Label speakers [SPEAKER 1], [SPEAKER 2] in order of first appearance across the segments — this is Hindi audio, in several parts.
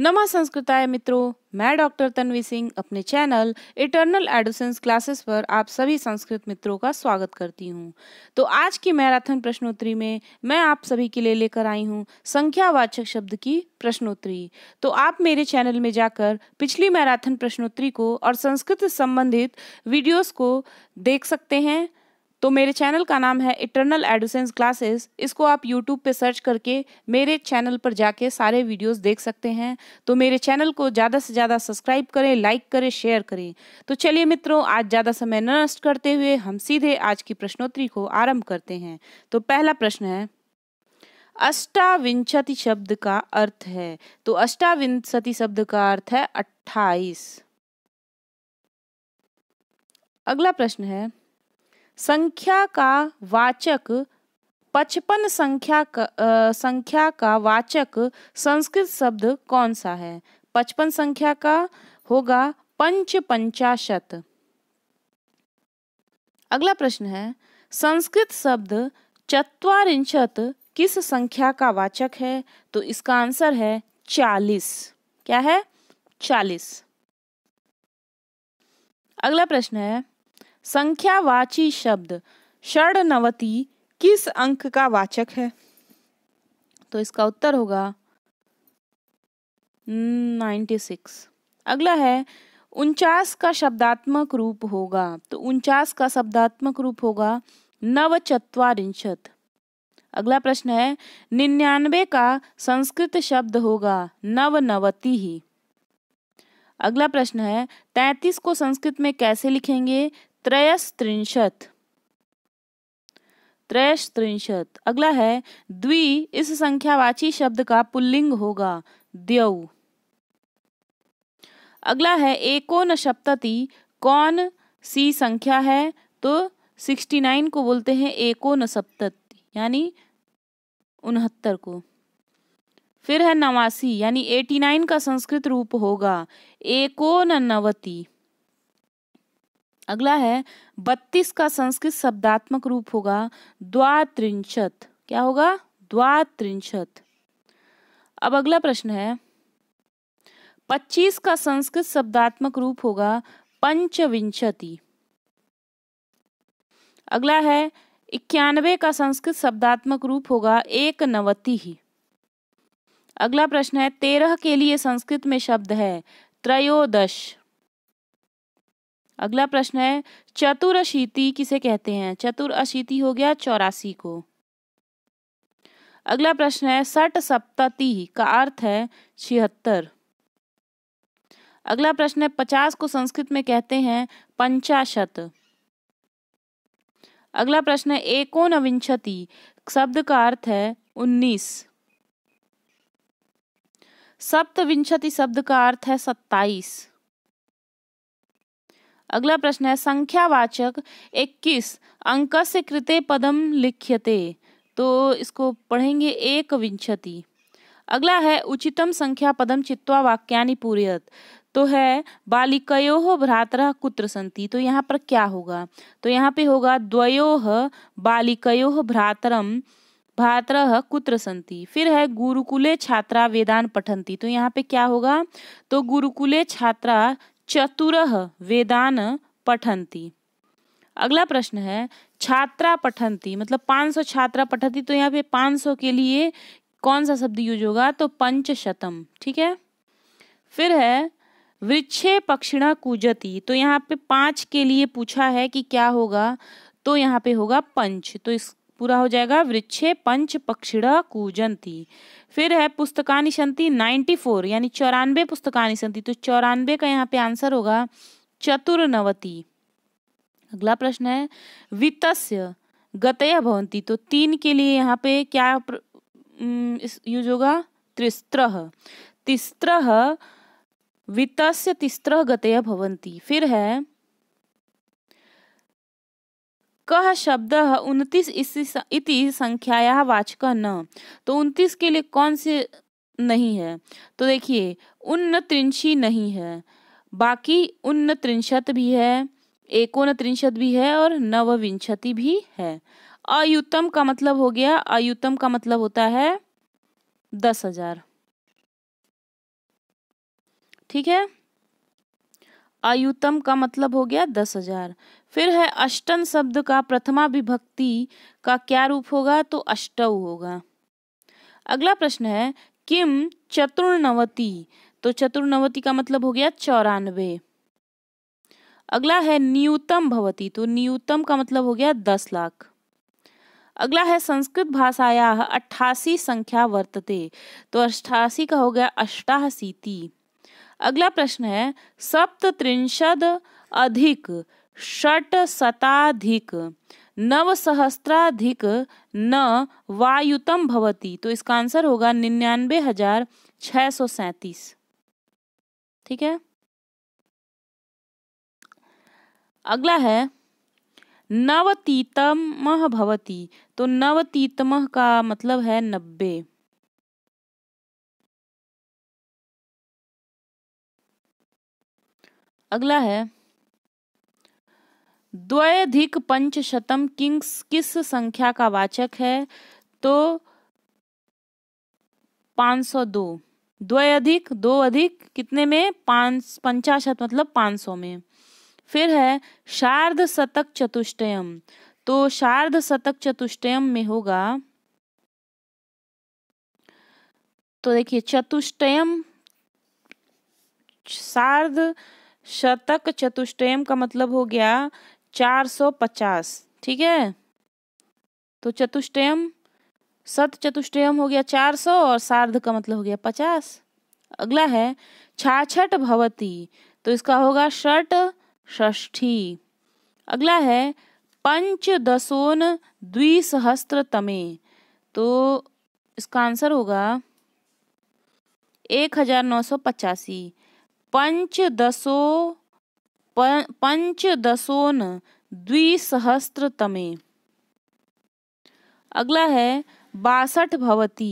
[SPEAKER 1] नमा संस्कृताय मित्रों मैं डॉक्टर तन्वी सिंह अपने चैनल इटर्नल एडोसेंस क्लासेस पर आप सभी संस्कृत मित्रों का स्वागत करती हूं। तो आज की मैराथन प्रश्नोत्तरी में मैं आप सभी के लिए लेकर आई हूं संख्यावाचक शब्द की प्रश्नोत्तरी तो आप मेरे चैनल में जाकर पिछली मैराथन प्रश्नोत्तरी को और संस्कृत संबंधित वीडियोज़ को देख सकते हैं तो मेरे चैनल का नाम है इटरनल एडोसेंस क्लासेस इसको आप यूट्यूब पे सर्च करके मेरे चैनल पर जाके सारे वीडियोस देख सकते हैं तो मेरे चैनल को ज़्यादा से ज़्यादा सब्सक्राइब करें लाइक करें शेयर करें तो चलिए मित्रों आज ज़्यादा समय न नष्ट करते हुए हम सीधे आज की प्रश्नोत्तरी को आरम्भ करते हैं तो पहला प्रश्न है अष्टाविंशति शब्द का अर्थ है तो अष्टाविंशति शब्द का अर्थ है अट्ठाईस अगला प्रश्न है संख्या का वाचक पचपन संख्या का आ, संख्या का वाचक संस्कृत शब्द कौन सा है पचपन संख्या का होगा पंच पंचाशत अगला प्रश्न है संस्कृत शब्द चत्वारिंशत किस संख्या का वाचक है तो इसका आंसर है चालीस क्या है चालीस अगला प्रश्न है संख्यावाची शब्द षणनवती किस अंक का वाचक है तो इसका उत्तर होगा सिक्स अगला है उनचास का शब्दात्मक रूप होगा तो उनचास का शब्दात्मक रूप होगा नवचत्वारिंशत अगला प्रश्न है निन्यानवे का संस्कृत शब्द होगा नवनवति ही अगला प्रश्न है तैतीस को संस्कृत में कैसे लिखेंगे त्रयस्त्रिंशत त्रयस्त्रिंशत अगला है द्वि इस संख्यावाची शब्द का पुल्लिंग होगा द्यौ अगला है एकोन सप्तति कौन सी संख्या है तो सिक्सटी नाइन को बोलते हैं एकोन सप्तति यानी उनहत्तर को फिर है नवासी यानी एटी नाइन का संस्कृत रूप होगा एकोन नवती अगला है बत्तीस का संस्कृत शब्दात्मक रूप होगा द्वात्रिंशत क्या होगा द्वात्रिंशत अब अगला प्रश्न है पच्चीस का संस्कृत शब्दात्मक रूप होगा पंचविंशति अगला है इक्यानवे का संस्कृत शब्दात्मक रूप होगा एक नवति ही अगला प्रश्न है तेरह के लिए संस्कृत में शब्द है त्रयोदश अगला प्रश्न है चतुरशीति किसे कहते हैं चतुरशीति हो गया चौरासी को अगला प्रश्न है सट सप्तति का अर्थ है छिहत्तर अगला प्रश्न है पचास को संस्कृत में कहते हैं पंचाशत अगला प्रश्न है एकोन विंशति शब्द का अर्थ है उन्नीस सप्तविंशति शब्द का अर्थ है सत्ताईस अगला प्रश्न है संख्यावाचक 21 अंक से कृते पदम लिख्यते तो इसको पढ़ेंगे एक विंशति अगला है उचितम संख्या पदम चित्वा वाक्यानि पूरयत तो है बालिकयो भ्रातर कुत्र संति तो यहाँ पर क्या होगा तो यहाँ पे होगा द्वयो बालिकयो भ्रातरम भ्रातर कुत्र संति फिर है गुरुकुले छात्रा वेदान पठंती तो यहाँ पे क्या होगा तो गुरुकुले छात्रा चतुर वेदान पठंती अगला प्रश्न है छात्रा पठंती मतलब 500 छात्रा पठंती तो यहाँ पे 500 के लिए कौन सा शब्द यूज होगा तो पंचशतम ठीक है फिर है वृक्षे पक्षिणा कूजती तो यहाँ पे पांच के लिए पूछा है कि क्या होगा तो यहाँ पे होगा पंच तो इस पूरा हो जाएगा वृक्षे पंच पक्षिण कूजंती फिर है पुस्तकानि संति नाइन्टी फोर यानी चौरानवे पुस्तकानि संति तो चौरानवे का यहाँ पे आंसर होगा चतुर्नवती अगला प्रश्न है वित्तस्य गतया भवंती तो तीन के लिए यहाँ पे क्या यूज होगा त्रिस्त्र तिस्त्र वित्तस्य तिस्त्र गतय भवंती फिर है कह शब्द उनतीस इति संख्या वाचक न तो उनतीस के लिए कौन से नहीं है तो देखिए उन्न त्रिंशी नहीं है बाकी उन्न त्रिंशत भी है एकोन त्रिंशत भी है और नव विंशति भी है अयुतम का मतलब हो गया अयुतम का मतलब होता है दस हजार ठीक है अयुतम का मतलब हो गया दस हजार फिर है अष्टन शब्द का प्रथमा विभक्ति का क्या रूप होगा तो अष्टव होगा अगला प्रश्न है किम चतुर्नवती तो चतुर्नवती का मतलब हो गया चौरानवे अगला है न्यूनतम भवती तो न्यूनतम का मतलब हो गया दस लाख अगला है संस्कृत भाषाया अट्ठासी संख्या वर्तते तो अष्टासी का हो गया अष्टाशीति अगला प्रश्न है सप्त त्रिंशद अधिक षट शताधिक नवसहस्त्राधिक न वायुतम भवती तो इसका आंसर होगा निन्यानबे हजार छ सौ सैतीस ठीक है अगला है नवतीतम भवती तो नवतीतम का मतलब है नब्बे अगला है द्वयधिक पंचशतम किंग्स किस संख्या का वाचक है तो 502 सौ दो अधिक कितने में पांच पंचाशत मतलब 500 में फिर है शार्द शतक चतुष्टयम तो शार्द शतक चतुष्टयम में होगा तो देखिए चतुष्टयम शार्द शतक चतुष्टयम का मतलब हो गया चार सौ पचास ठीक है तो चतुष्टयम सत चतुष्टयम हो गया चार सौ और सार्ध का मतलब हो गया पचास अगला है छाछठ भवती तो इसका होगा षट षष्ठी अगला है पंचदशोन द्विसहस्त्र तमे तो इसका आंसर होगा एक हजार नौ सौ पचासी पंचदशो पंचदशोन द्विसहस्त्रतमे अगला है बासठ भवती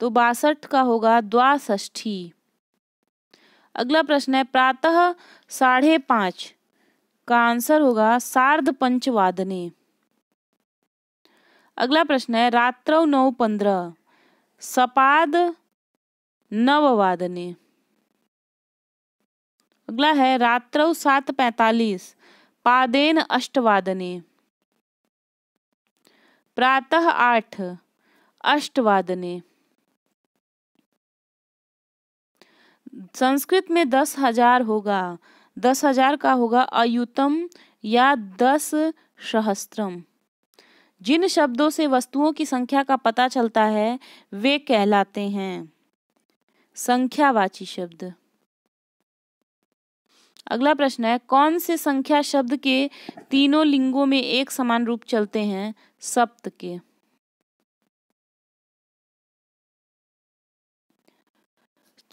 [SPEAKER 1] तो बासठ का होगा द्वाष्ठी अगला प्रश्न है प्रातः साढ़े पांच का आंसर होगा सार्ध पंचवादने अगला प्रश्न है रात्रौ नौ पंद्रह सपाद नववादने अगला है रात्रौ सात पैंतालीस पादेन अष्टवादने प्रातः आठ अष्टवादने संस्कृत में दस हजार होगा दस हजार का होगा अयुतम या दस सहस्त्रम जिन शब्दों से वस्तुओं की संख्या का पता चलता है वे कहलाते हैं संख्यावाची शब्द अगला प्रश्न है कौन से संख्या शब्द के तीनों लिंगों में एक समान रूप चलते हैं सप्त के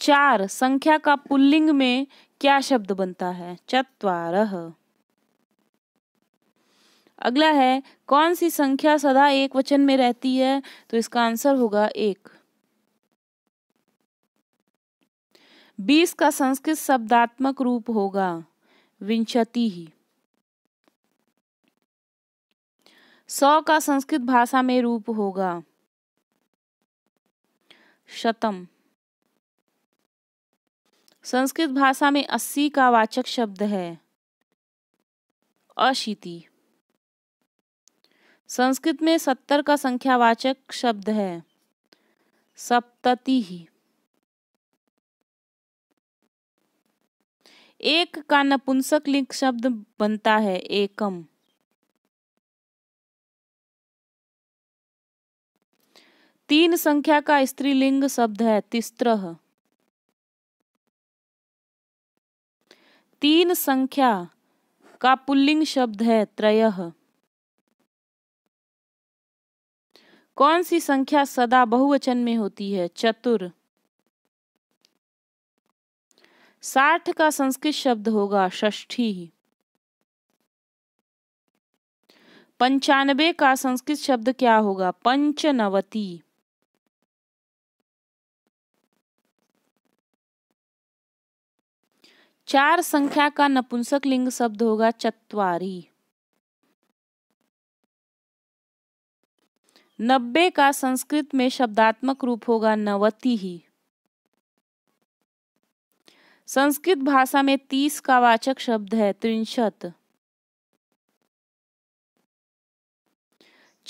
[SPEAKER 1] चार संख्या का पुल्लिंग में क्या शब्द बनता है चतवार अगला है कौन सी संख्या सदा एक वचन में रहती है तो इसका आंसर होगा एक बीस का संस्कृत शब्दात्मक रूप होगा विंशति ही सौ का संस्कृत भाषा में रूप होगा शतम संस्कृत भाषा में अस्सी का वाचक शब्द है अशीति संस्कृत में सत्तर का संख्यावाचक शब्द है सप्तति ही एक का नपुंसक लिंग शब्द बनता है एकम तीन संख्या का स्त्रीलिंग शब्द है तिस्त्र तीन संख्या का पुल्लिंग शब्द है त्रय कौन सी संख्या सदा बहुवचन में होती है चतुर साठ का संस्कृत शब्द होगा षष्ठी पंचानबे का संस्कृत शब्द क्या होगा पंचनवती चार संख्या का नपुंसक लिंग शब्द होगा चतवारी नब्बे का संस्कृत में शब्दात्मक रूप होगा नवती ही संस्कृत भाषा में तीस का वाचक शब्द है त्रिंशत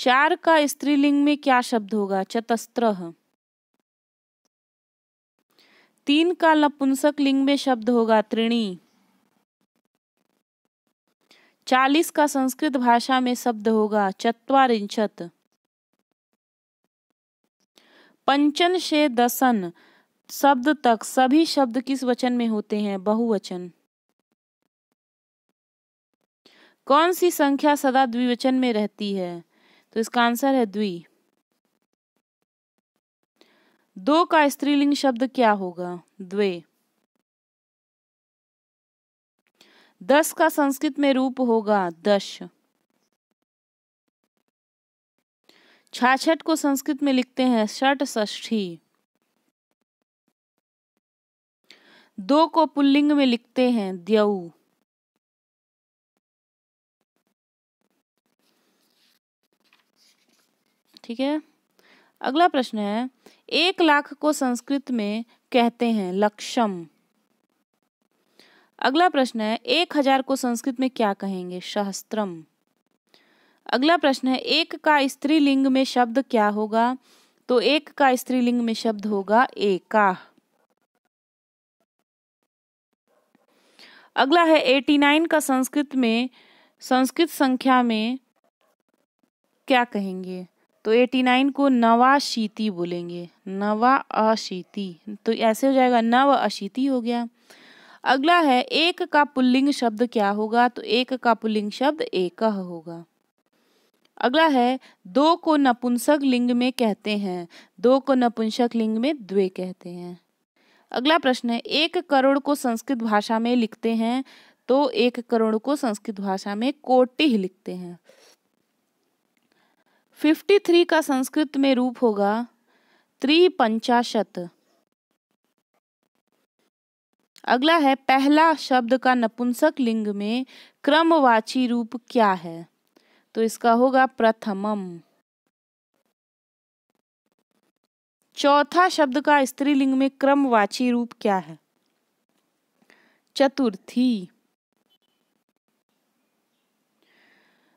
[SPEAKER 1] चार का स्त्रीलिंग में क्या शब्द होगा चतस्त्र तीन का नपुंसक लिंग में शब्द होगा त्रिणी चालीस का संस्कृत भाषा में शब्द होगा चत्वारिंशत पंचन से दसन शब्द तक सभी शब्द किस वचन में होते हैं बहुवचन कौन सी संख्या सदा द्विवचन में रहती है तो इसका आंसर है द्वि दो का स्त्रीलिंग शब्द क्या होगा द्वे दस का संस्कृत में रूप होगा दश छाछठ को संस्कृत में लिखते हैं षठ षष्ठी दो को पुल्लिंग में लिखते हैं द्यऊ ठीक है अगला प्रश्न है एक लाख को संस्कृत में कहते हैं लक्षम अगला प्रश्न है एक हजार को संस्कृत में क्या कहेंगे सहस्त्रम अगला प्रश्न है एक का स्त्रीलिंग में शब्द क्या होगा तो एक का स्त्रीलिंग में शब्द होगा एका अगला है एटी नाइन का संस्कृत में संस्कृत संख्या में क्या कहेंगे तो एटी नाइन को नवाशीति बोलेंगे नवा अशीति तो ऐसे हो जाएगा नव अशीति हो गया अगला है एक का पुल्लिंग शब्द क्या होगा तो एक का पुल्लिंग शब्द एक होगा अगला है दो को नपुंसक लिंग में कहते हैं दो को नपुंसक लिंग में द्वे कहते हैं अगला प्रश्न है एक करोड़ को संस्कृत भाषा में लिखते हैं तो एक करोड़ को संस्कृत भाषा में कोटिह लिखते हैं फिफ्टी थ्री का संस्कृत में रूप होगा त्रिपंचाशत अगला है पहला शब्द का नपुंसक लिंग में क्रमवाची रूप क्या है तो इसका होगा प्रथमम चौथा शब्द का स्त्रीलिंग में क्रमवाची रूप क्या है चतुर्थी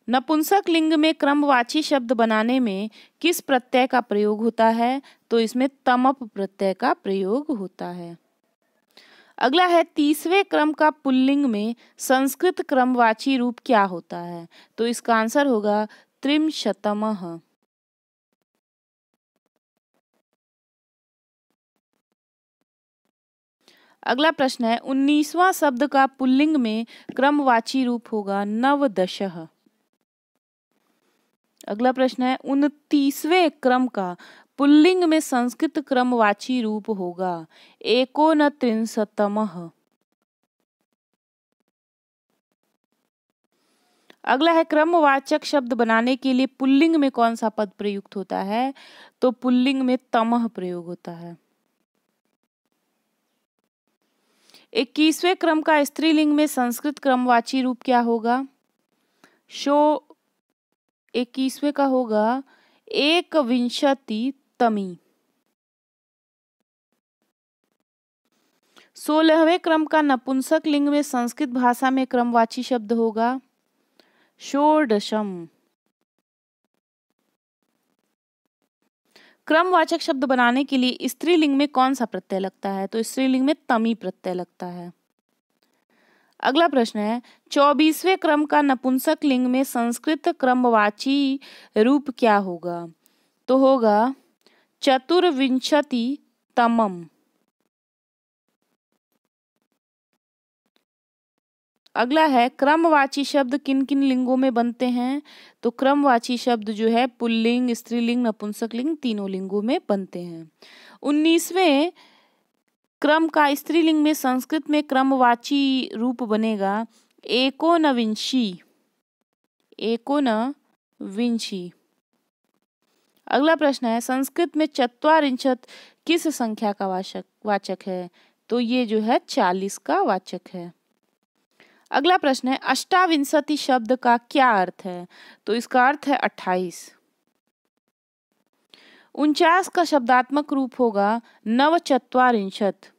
[SPEAKER 1] नपुंसक लिंग में क्रमवाची शब्द बनाने में किस प्रत्यय का प्रयोग होता है तो इसमें तमप प्रत्यय का प्रयोग होता है अगला है तीसवें क्रम का पुल्लिंग में संस्कृत क्रमवाची रूप क्या होता है तो इसका आंसर होगा त्रिमशतम अगला प्रश्न है उन्नीसवा शब्द का पुल्लिंग में क्रमवाची रूप होगा नवदश अगला प्रश्न है उनतीसवें क्रम का पुल्लिंग में संस्कृत क्रमवाची रूप होगा एकोन त्रिशतम अगला है क्रमवाचक शब्द बनाने के लिए पुल्लिंग में कौन सा पद प्रयुक्त होता है तो पुल्लिंग में तमह प्रयोग होता है इक्कीसवें क्रम का स्त्रीलिंग में संस्कृत क्रमवाची रूप क्या होगा शो इक्कीसवें का होगा एक विंशति तमी सोलहवें क्रम का नपुंसक लिंग में संस्कृत भाषा में क्रमवाची शब्द होगा षोडशम क्रमवाचक शब्द बनाने के लिए स्त्रीलिंग में कौन सा प्रत्यय लगता है तो स्त्रीलिंग में तमी प्रत्यय लगता है अगला प्रश्न है चौबीसवें क्रम का नपुंसक लिंग में संस्कृत क्रमवाची रूप क्या होगा तो होगा चतुर्विंशति तमम अगला है क्रमवाची शब्द किन किन लिंगों में बनते हैं तो क्रमवाची शब्द जो है पुल्लिंग स्त्रीलिंग नपुंसक लिंग तीनों लिंगों में बनते हैं उन्नीसवें क्रम का स्त्रीलिंग में संस्कृत में क्रमवाची रूप बनेगा एकोनविंशी विंशी अगला प्रश्न है संस्कृत में चत्वारिंशत किस संख्या का वाचक वाचक है तो ये जो है चालीस का वाचक है अगला प्रश्न है अष्टाविंशति शब्द का क्या अर्थ है तो इसका अर्थ है अट्ठाईस उनचास का शब्दात्मक रूप होगा नव नवचत्वारिंशत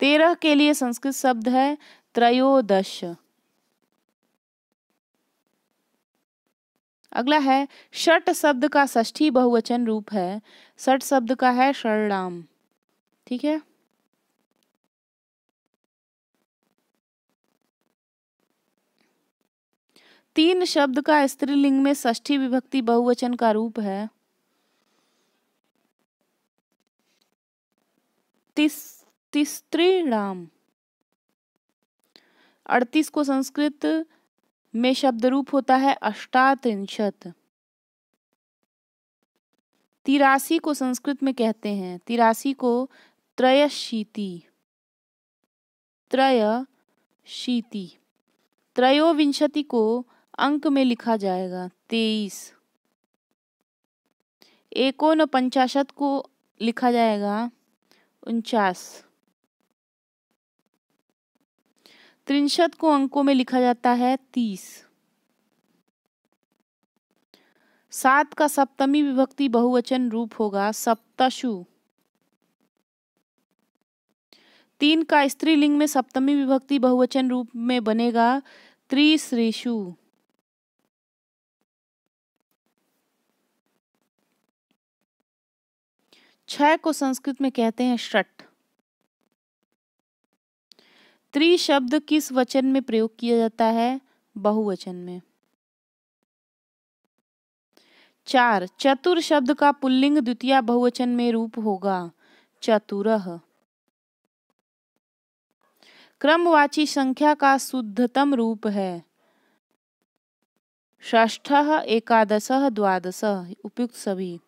[SPEAKER 1] तेरह के लिए संस्कृत शब्द है त्रयोदश अगला है षट शब्द का ष्ठी बहुवचन रूप है षट शब्द का है शरणाम ठीक है तीन शब्द का स्त्रीलिंग में ष्ठी विभक्ति बहुवचन का रूप है तिस अड़तीस को संस्कृत में शब्द रूप होता है अष्टात्रिंशत तिरासी को संस्कृत में कहते हैं तिरासी को त्रयशीति त्रय शीति त्रयोविंशति को अंक में लिखा जाएगा तेईस एकोन पंचाशत को लिखा जाएगा उनचास त्रिशत को अंकों में लिखा जाता है तीस सात का सप्तमी विभक्ति बहुवचन रूप होगा सप्तशु तीन का स्त्रीलिंग में सप्तमी विभक्ति बहुवचन रूप में बनेगा त्रिश्रीशु छह को संस्कृत में कहते हैं षट त्रि शब्द किस वचन में प्रयोग किया जाता है बहुवचन में चार चतुर शब्द का पुल्लिंग द्वितीय बहुवचन में रूप होगा चतुरह क्रमवाची संख्या का शुद्धतम रूप है ष्ठ एकादश द्वादश उपयुक्त सभी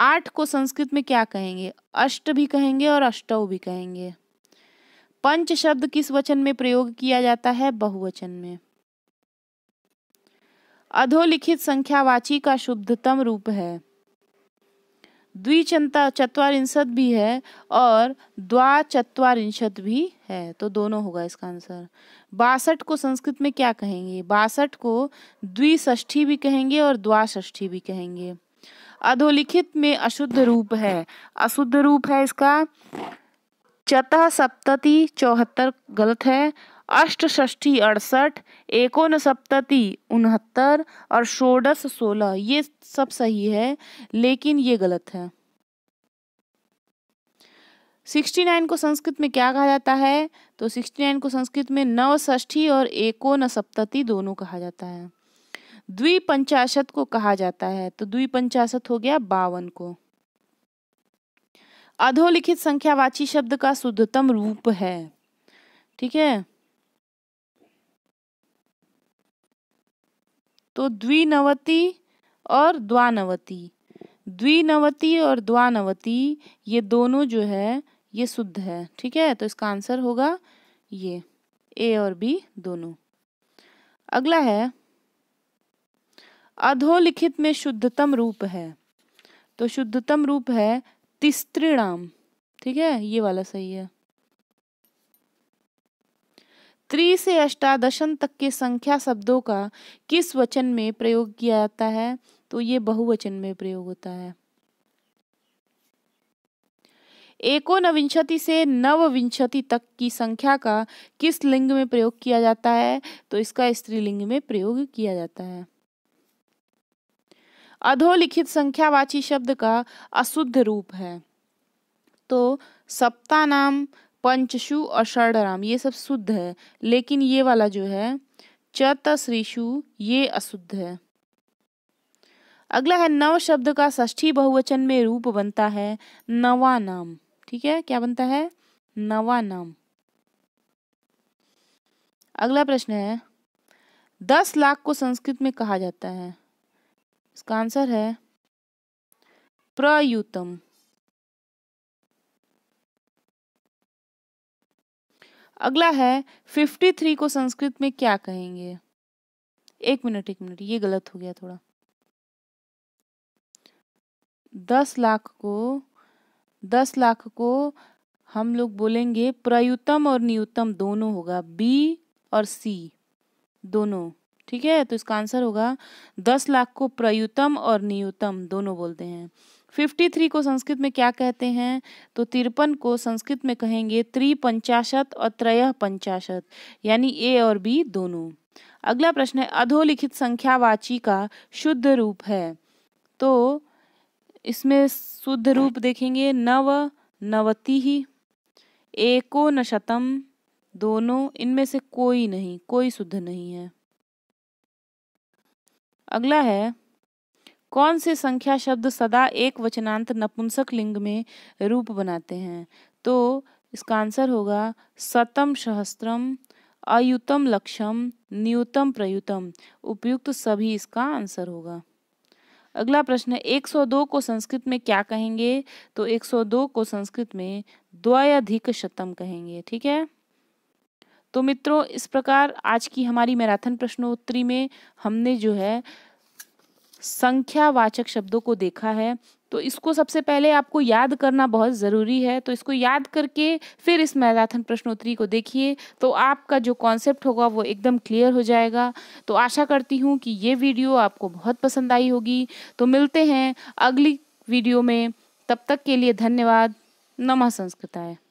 [SPEAKER 1] आठ को संस्कृत में क्या कहेंगे अष्ट भी कहेंगे और अष्टव भी कहेंगे पंच शब्द किस वचन में प्रयोग किया जाता है बहुवचन में अधोलिखित संख्यावाची का शुद्धतम रूप है द्विचंता चतवारिंशत भी है और द्वा चतवारिंशत भी है तो दोनों होगा इसका आंसर बासठ को संस्कृत में क्या कहेंगे बासठ को द्विष्ठी भी कहेंगे और द्वाष्ठी भी कहेंगे अधोलिखित में अशुद्ध रूप है अशुद्ध रूप है इसका चतः सप्तति चौहत्तर गलत है अष्टष्ठी अड़सठ एकोन सप्तति उनहत्तर और षोडश सोलह ये सब सही है लेकिन ये गलत है सिक्सटी नाइन को संस्कृत में क्या कहा जाता है तो सिक्सटी नाइन को संस्कृत में नवष्ठी और एकोन सप्तति दोनों कहा जाता है द्विपंचाशत को कहा जाता है तो द्विपंचाशत हो गया बावन को अधोलिखित संख्यावाची शब्द का शुद्धतम रूप है ठीक है तो द्विनवती और द्वानवती द्विनवति और द्वानवती ये दोनों जो है ये शुद्ध है ठीक है तो इसका आंसर होगा ये ए और बी दोनों अगला है अधोलिखित में शुद्धतम रूप है तो शुद्धतम रूप है तिस्त्रिणाम ठीक है ये वाला सही है त्रि से अष्टादशन तक के संख्या शब्दों का किस वचन में प्रयोग किया जाता है तो ये बहुवचन में प्रयोग होता है एकोनविंशति से नवविंशति तक की संख्या का किस लिंग में प्रयोग किया जाता है तो इसका स्त्रीलिंग में प्रयोग किया जाता है अधोलिखित संख्यावाची शब्द का अशुद्ध रूप है तो सप्ता नाम पंचशु और नाम ये सब शुद्ध है लेकिन ये वाला जो है चतश्रीषु ये अशुद्ध है अगला है नव शब्द का षष्ठी बहुवचन में रूप बनता है नवा नाम ठीक है क्या बनता है नवा नाम अगला प्रश्न है दस लाख को संस्कृत में कहा जाता है इसका आंसर है प्रयुतम अगला है फिफ्टी थ्री को संस्कृत में क्या कहेंगे एक मिनट एक मिनट ये गलत हो गया थोड़ा दस लाख को दस लाख को हम लोग बोलेंगे प्रयुतम और न्यूतम दोनों होगा बी और सी दोनों ठीक है तो इसका आंसर होगा दस लाख को प्रयुतम और नियुतम दोनों बोलते हैं फिफ्टी थ्री को संस्कृत में क्या कहते हैं तो तिरपन को संस्कृत में कहेंगे त्रिपंचाशत और त्रय पंचाशत यानी ए और बी दोनों अगला प्रश्न है अधोलिखित संख्यावाची का शुद्ध रूप है तो इसमें शुद्ध रूप देखेंगे नव नवती ही एकोन शतम दोनों इनमें से कोई नहीं कोई शुद्ध नहीं है अगला है कौन से संख्या शब्द सदा एक वचनांत नपुंसक लिंग में रूप बनाते हैं तो इसका आंसर होगा सतम सहस्त्रम अयुतम लक्ष्यम न्यूतम प्रयुतम उपयुक्त सभी इसका आंसर होगा अगला प्रश्न है 102 को संस्कृत में क्या कहेंगे तो 102 को संस्कृत में द्वयाधिक शतम कहेंगे ठीक है तो मित्रों इस प्रकार आज की हमारी मैराथन प्रश्नोत्तरी में हमने जो है संख्यावाचक शब्दों को देखा है तो इसको सबसे पहले आपको याद करना बहुत ज़रूरी है तो इसको याद करके फिर इस मैराथन प्रश्नोत्तरी को देखिए तो आपका जो कॉन्सेप्ट होगा वो एकदम क्लियर हो जाएगा तो आशा करती हूँ कि ये वीडियो आपको बहुत पसंद आई होगी तो मिलते हैं अगली वीडियो में तब तक के लिए धन्यवाद नमः संस्कृताय